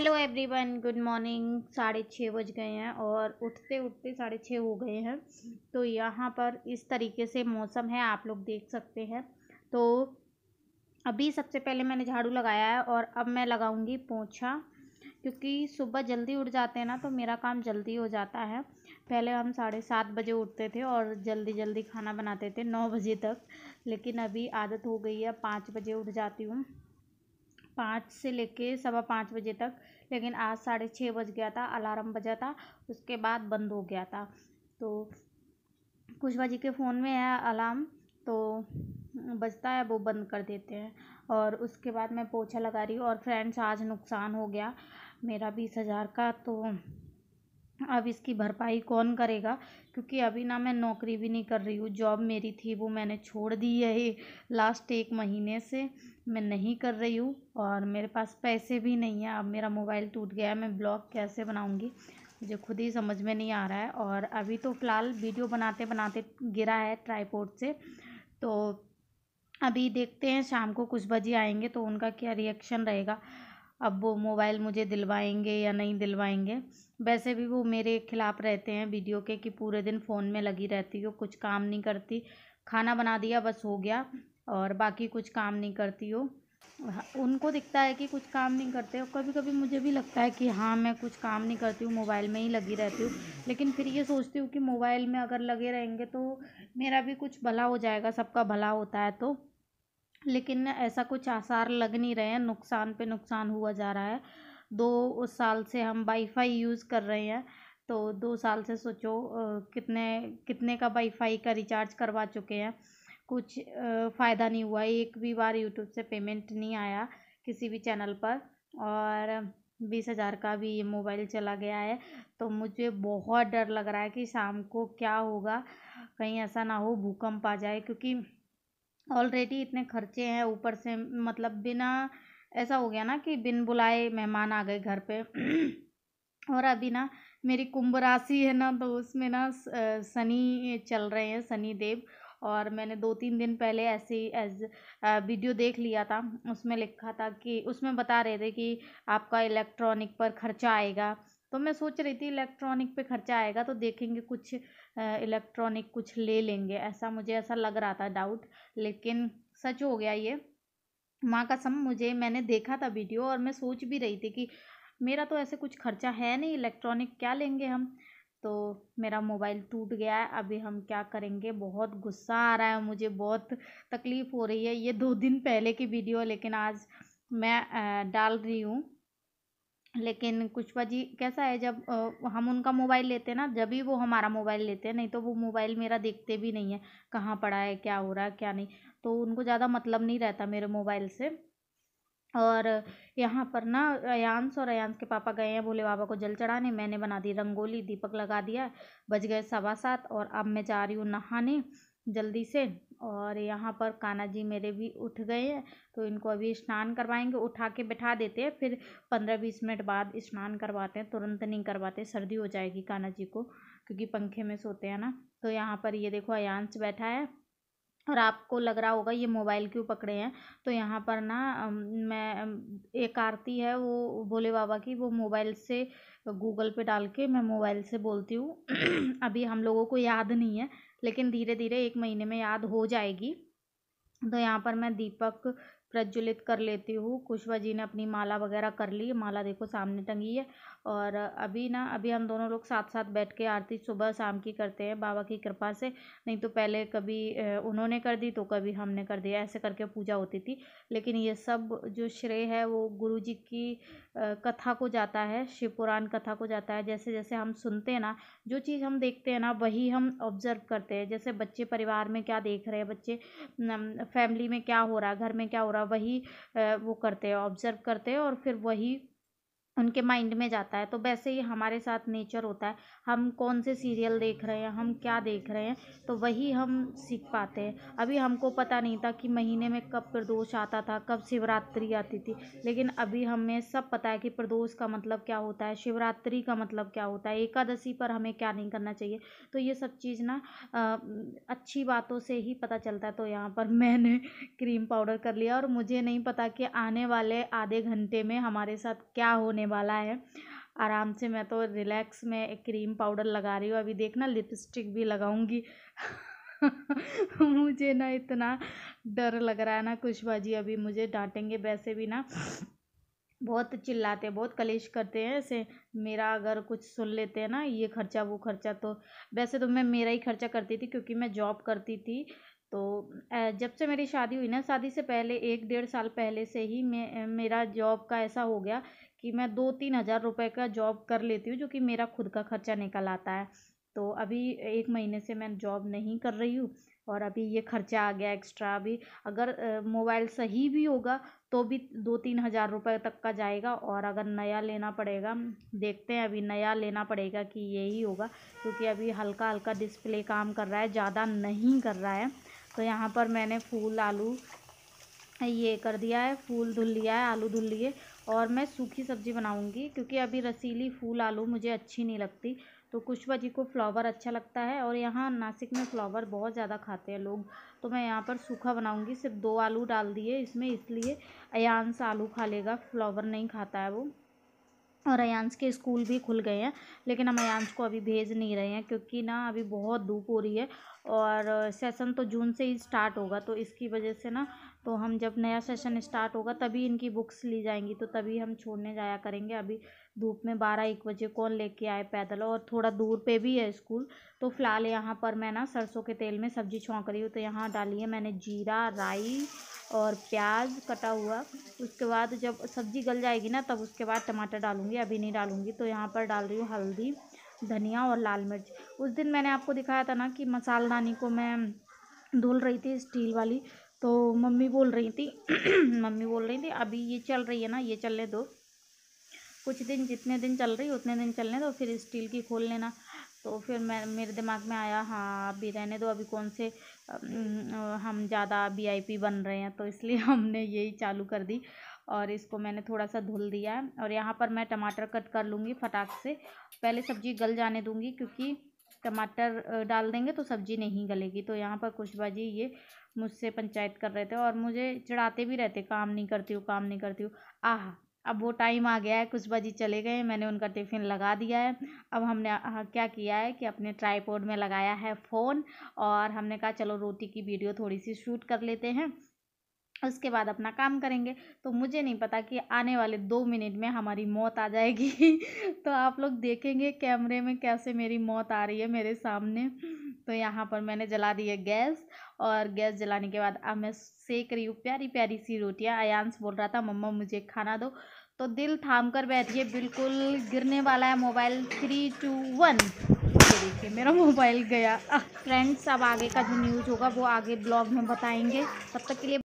hello everyone good morning साढ़े छः बज गए हैं और उठते उठते साढ़े छः हो गए हैं तो यहाँ पर इस तरीके से मौसम है आप लोग देख सकते हैं तो अभी सबसे पहले मैंने झाड़ू लगाया है और अब मैं लगाऊंगी पोछा क्योंकि सुबह जल्दी उठ जाते हैं ना तो मेरा काम जल्दी हो जाता है पहले हम साढ़े सात बजे उठते थे और जल्दी जल्दी खाना बनाते थे नौ बजे तक लेकिन अभी आदत हो गई है पाँच बजे उठ जाती हूँ पाँच से लेके सवा पाँच बजे तक लेकिन आज साढ़े छः बज गया था अलार्म बजा था उसके बाद बंद हो गया था तो कुछ बजे के फ़ोन में है अलार्म तो बजता है वो बंद कर देते हैं और उसके बाद मैं पोछा लगा रही हूँ और फ्रेंड्स आज नुकसान हो गया मेरा बीस हज़ार का तो अब इसकी भरपाई कौन करेगा क्योंकि अभी ना मैं नौकरी भी नहीं कर रही हूँ जॉब मेरी थी वो मैंने छोड़ दी है लास्ट एक महीने से मैं नहीं कर रही हूँ और मेरे पास पैसे भी नहीं है अब मेरा मोबाइल टूट गया है मैं ब्लॉग कैसे बनाऊँगी मुझे खुद ही समझ में नहीं आ रहा है और अभी तो फ़िलहाल वीडियो बनाते बनाते गिरा है ट्राईपोर्ट से तो अभी देखते हैं शाम को कुछ बजे आएंगे तो उनका क्या रिएक्शन रहेगा अब वो मोबाइल मुझे दिलवाएंगे या नहीं दिलवाएंगे वैसे भी वो मेरे खिलाफ़ रहते हैं वीडियो के कि पूरे दिन फ़ोन में लगी रहती हो कुछ काम नहीं करती खाना बना दिया बस हो गया और बाकी कुछ काम नहीं करती हो उनको दिखता है कि कुछ काम नहीं करते हो कभी कभी मुझे भी लगता है कि हाँ मैं कुछ काम नहीं करती हूँ मोबाइल में ही लगी रहती हूँ लेकिन फिर ये सोचती हूँ कि मोबाइल में अगर लगे रहेंगे तो मेरा भी कुछ भला हो जाएगा सबका भला होता है तो लेकिन ऐसा कुछ आसार लग नहीं रहे हैं नुकसान पे नुकसान हुआ जा रहा है दो साल से हम वाईफाई यूज़ कर रहे हैं तो दो साल से सोचो कितने कितने का वाईफाई का रिचार्ज करवा चुके हैं कुछ फ़ायदा नहीं हुआ एक भी बार यूट्यूब से पेमेंट नहीं आया किसी भी चैनल पर और बीस हज़ार का भी ये मोबाइल चला गया है तो मुझे बहुत डर लग रहा है कि शाम को क्या होगा कहीं ऐसा ना हो भूकंप आ जाए क्योंकि ऑलरेडी इतने खर्चे हैं ऊपर से मतलब बिना ऐसा हो गया ना कि बिन बुलाए मेहमान आ गए घर पे और अभी ना मेरी कुंभ राशि है ना तो उसमें ना शनि चल रहे हैं शनि देव और मैंने दो तीन दिन पहले ऐसे एज वीडियो देख लिया था उसमें लिखा था कि उसमें बता रहे थे कि आपका इलेक्ट्रॉनिक पर खर्चा आएगा तो मैं सोच रही थी इलेक्ट्रॉनिक पे खर्चा आएगा तो देखेंगे कुछ इलेक्ट्रॉनिक कुछ ले लेंगे ऐसा मुझे ऐसा लग रहा था डाउट लेकिन सच हो गया ये माँ का सम मुझे मैंने देखा था वीडियो और मैं सोच भी रही थी कि मेरा तो ऐसे कुछ खर्चा है नहीं इलेक्ट्रॉनिक क्या लेंगे हम तो मेरा मोबाइल टूट गया है अभी हम क्या करेंगे बहुत गुस्सा आ रहा है मुझे बहुत तकलीफ़ हो रही है ये दो दिन पहले की वीडियो लेकिन आज मैं डाल रही हूँ लेकिन कुशवा जी कैसा है जब हम उनका मोबाइल लेते हैं ना जब ही वो हमारा मोबाइल लेते हैं नहीं तो वो मोबाइल मेरा देखते भी नहीं है कहाँ पड़ा है क्या हो रहा है क्या नहीं तो उनको ज़्यादा मतलब नहीं रहता मेरे मोबाइल से और यहाँ पर ना अयांश और अयांश के पापा गए हैं भोले बाबा को जल चढ़ाने मैंने बना दी रंगोली दीपक लगा दिया बज गए सवा सात और अब मैं जा रही हूँ नहाने जल्दी से और यहाँ पर कान्हा जी मेरे भी उठ गए हैं तो इनको अभी स्नान करवाएंगे उठा के बैठा देते हैं फिर पंद्रह बीस मिनट बाद स्नान करवाते हैं तुरंत नहीं करवाते सर्दी हो जाएगी कान्हा जी को क्योंकि पंखे में सोते हैं ना तो यहाँ पर ये देखो अयांश बैठा है और आपको लग रहा होगा ये मोबाइल क्यों पकड़े हैं तो यहाँ पर ना मैं एक आरती है वो भोले बाबा की वो मोबाइल से गूगल पे डाल के मैं मोबाइल से बोलती हूँ अभी हम लोगों को याद नहीं है लेकिन धीरे धीरे एक महीने में याद हो जाएगी तो यहाँ पर मैं दीपक प्रज्वलित कर लेती हूँ कुशवा जी ने अपनी माला वगैरह कर ली माला देखो सामने टंगी है और अभी ना अभी हम दोनों लोग साथ साथ बैठ के आरती सुबह शाम की करते हैं बाबा की कृपा से नहीं तो पहले कभी उन्होंने कर दी तो कभी हमने कर दिया ऐसे करके पूजा होती थी लेकिन ये सब जो श्रेय है वो गुरु जी की कथा को जाता है शिवपुराण कथा को जाता है जैसे जैसे हम सुनते हैं ना जो चीज़ हम देखते हैं ना वही हम ऑब्जर्व करते हैं जैसे बच्चे परिवार में क्या देख रहे हैं बच्चे फैमिली में क्या हो रहा है घर में क्या हो रहा थोड़ा वही वो करते हैं ऑब्ज़र्व करते हैं और फिर वही उनके माइंड में जाता है तो वैसे ही हमारे साथ नेचर होता है हम कौन से सीरियल देख रहे हैं हम क्या देख रहे हैं तो वही हम सीख पाते हैं अभी हमको पता नहीं था कि महीने में कब प्रदोष आता था कब शिवरात्रि आती थी लेकिन अभी हमें सब पता है कि प्रदोष का मतलब क्या होता है शिवरात्रि का मतलब क्या होता है एकादशी पर हमें क्या नहीं करना चाहिए तो ये सब चीज़ ना अच्छी बातों से ही पता चलता है तो यहाँ पर मैंने क्रीम पाउडर कर लिया और मुझे नहीं पता कि आने वाले आधे घंटे में हमारे साथ क्या होने होने वाला है आराम से मैं तो रिलैक्स में एक क्रीम पाउडर लगा रही हूँ अभी देखना लिपस्टिक भी लगाऊंगी मुझे ना इतना डर लग रहा है ना कुशबाजी अभी मुझे डांटेंगे वैसे भी ना बहुत चिल्लाते हैं बहुत कलेश करते हैं ऐसे मेरा अगर कुछ सुन लेते हैं ना ये खर्चा वो खर्चा तो वैसे तो मैं मेरा ही खर्चा करती थी क्योंकि मैं जॉब करती थी तो जब से मेरी शादी हुई ना शादी से पहले एक डेढ़ साल पहले से ही मैं मेरा जॉब का ऐसा हो गया कि मैं दो तीन हज़ार रुपये का जॉब कर लेती हूँ जो कि मेरा खुद का खर्चा निकल आता है तो अभी एक महीने से मैं जॉब नहीं कर रही हूँ और अभी ये खर्चा आ गया एक्स्ट्रा अभी अगर मोबाइल सही भी होगा तो भी दो तीन हज़ार रुपये तक का जाएगा और अगर नया लेना पड़ेगा देखते हैं अभी नया लेना पड़ेगा कि यही होगा क्योंकि अभी हल्का हल्का डिस्प्ले काम कर रहा है ज़्यादा नहीं कर रहा है तो यहाँ पर मैंने फूल आलू ये कर दिया है फूल धुल लिया है आलू धुल लिए और मैं सूखी सब्ज़ी बनाऊंगी क्योंकि अभी रसीली फूल आलू मुझे अच्छी नहीं लगती तो कुशबा जी को फ्लावर अच्छा लगता है और यहाँ नासिक में फ्लावर बहुत ज़्यादा खाते हैं लोग तो मैं यहाँ पर सूखा बनाऊंगी सिर्फ दो आलू डाल दिए इसमें इसलिए अयांस आलू खा लेगा फ्लावर नहीं खाता है वो और अयांश के स्कूल भी खुल गए हैं लेकिन हम अयांश को अभी भेज नहीं रहे हैं क्योंकि ना अभी बहुत धूप हो रही है और सेशन तो जून से ही स्टार्ट होगा तो इसकी वजह से ना तो हम जब नया सेशन स्टार्ट होगा तभी इनकी बुक्स ली जाएंगी तो तभी हम छोड़ने जाया करेंगे अभी धूप में बारह एक बजे कौन लेके आए पैदल और थोड़ा दूर पे भी है स्कूल तो फ़िलहाल यहाँ पर मैं ना सरसों के तेल में सब्जी छौंक रही हूँ तो यहाँ डाली है मैंने जीरा राई और प्याज कटा हुआ उसके बाद जब सब्ज़ी गल जाएगी ना तब उसके बाद टमाटर डालूंगी अभी नहीं डालूंगी तो यहाँ पर डाल रही हूँ हल्दी धनिया और लाल मिर्च उस दिन मैंने आपको दिखाया था ना कि मसालदानी को मैं धुल रही थी स्टील वाली तो मम्मी बोल रही थी मम्मी बोल रही थी अभी ये चल रही है ना ये चलने दो कुछ दिन जितने दिन चल रही उतने दिन चलने दो फिर स्टील की खोल लेना तो फिर मैं मेरे दिमाग में आया हाँ अभी रहने दो अभी कौन से हम ज़्यादा वी बन रहे हैं तो इसलिए हमने यही चालू कर दी और इसको मैंने थोड़ा सा धुल दिया है और यहाँ पर मैं टमाटर कट कर लूँगी फटाक से पहले सब्ज़ी गल जाने दूँगी क्योंकि टमाटर डाल देंगे तो सब्ज़ी नहीं गलेगी तो यहाँ पर कुछ भाजी ये मुझसे पंचायत कर रहे थे और मुझे चिढ़ाते भी रहते काम नहीं करती हूँ काम नहीं करती हूँ आह अब वो टाइम आ गया है कुछ बजे चले गए मैंने उनका टिफ़िन लगा दिया है अब हमने क्या किया है कि अपने ट्राईपोर्ड में लगाया है फ़ोन और हमने कहा चलो रोटी की वीडियो थोड़ी सी शूट कर लेते हैं उसके बाद अपना काम करेंगे तो मुझे नहीं पता कि आने वाले दो मिनट में हमारी मौत आ जाएगी तो आप लोग देखेंगे कैमरे में कैसे मेरी मौत आ रही है मेरे सामने तो यहाँ पर मैंने जला दी है गैस और गैस जलाने के बाद अब मैं सेक रही हूँ प्यारी प्यारी सी रोटियाँ अयांस बोल रहा था मम्मा मुझे खाना दो तो दिल थाम कर बैठिए बिल्कुल गिरने वाला है मोबाइल थ्री टू वन देखिए मेरा मोबाइल गया फ्रेंड्स अब आगे का जो न्यूज़ होगा वो आगे ब्लॉग में बताएंगे तब तक के लिए